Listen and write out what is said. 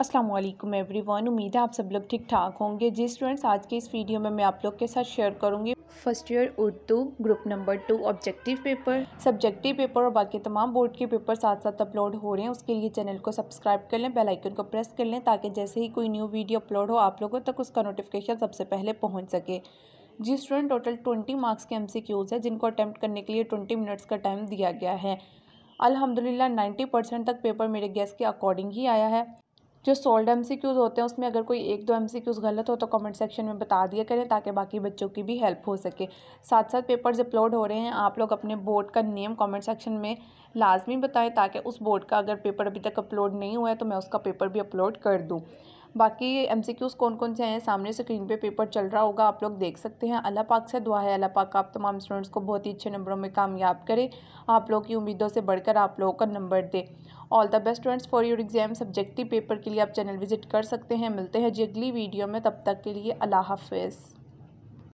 अस्सलाम वालेकुम एवरीवन उम्मीद है आप सब लोग ठीक ठाक होंगे जी स्टूडेंट्स आज के इस वीडियो में मैं आप लोग के साथ शेयर करूंगी first year Urdu group number two objective paper subjective paper और बाकी तमाम बोर्ड के पेपर साथ साथ अपलोड हो रहे हैं उसके लिए चैनल को सब्सक्राइब कर लें बेल आइकन को प्रेस कर लें ताकि जैसे ही कोई न्यू वीडियो अपलोड हो आप लोगों तक उसका नोटिफिकेशन सबसे पहले पहुँच सके ji student total twenty marks के एम है जिनको अटैम्प्ट करने के लिए ट्वेंटी मिनट्स का टाइम दिया गया है अल्हम्दुलिल्लाह 90 परसेंट तक पेपर मेरे गैस के अकॉर्डिंग ही आया है जो सोल्ड एम होते हैं उसमें अगर कोई एक दो एम गलत हो तो कमेंट सेक्शन में बता दिया करें ताकि बाकी बच्चों की भी हेल्प हो सके साथ साथ पेपर्स अपलोड हो रहे हैं आप लोग अपने बोर्ड का नेम कमेंट सेक्शन में लाजमी बताएं ताकि उस बोर्ड का अगर पेपर अभी तक अपलोड नहीं हुआ है तो मैं उसका पेपर भी अपलोड कर दूँ बाकी एम कौन कौन से हैं सामने स्क्रीन पे पेपर चल रहा होगा आप लोग देख सकते हैं अल्लाह पाक से दुआ है अल्लाह पाक आप तमाम स्टूडेंट्स को बहुत ही अच्छे नंबरों में कामयाब करें आप लोग की उम्मीदों से बढ़कर आप लोगों का नंबर दे all the best students for your exam subjective paper के लिए आप चैनल विजिट कर सकते हैं मिलते हैं जी अगली वीडियो में तब तक के लिए अल्लाह हाफिज़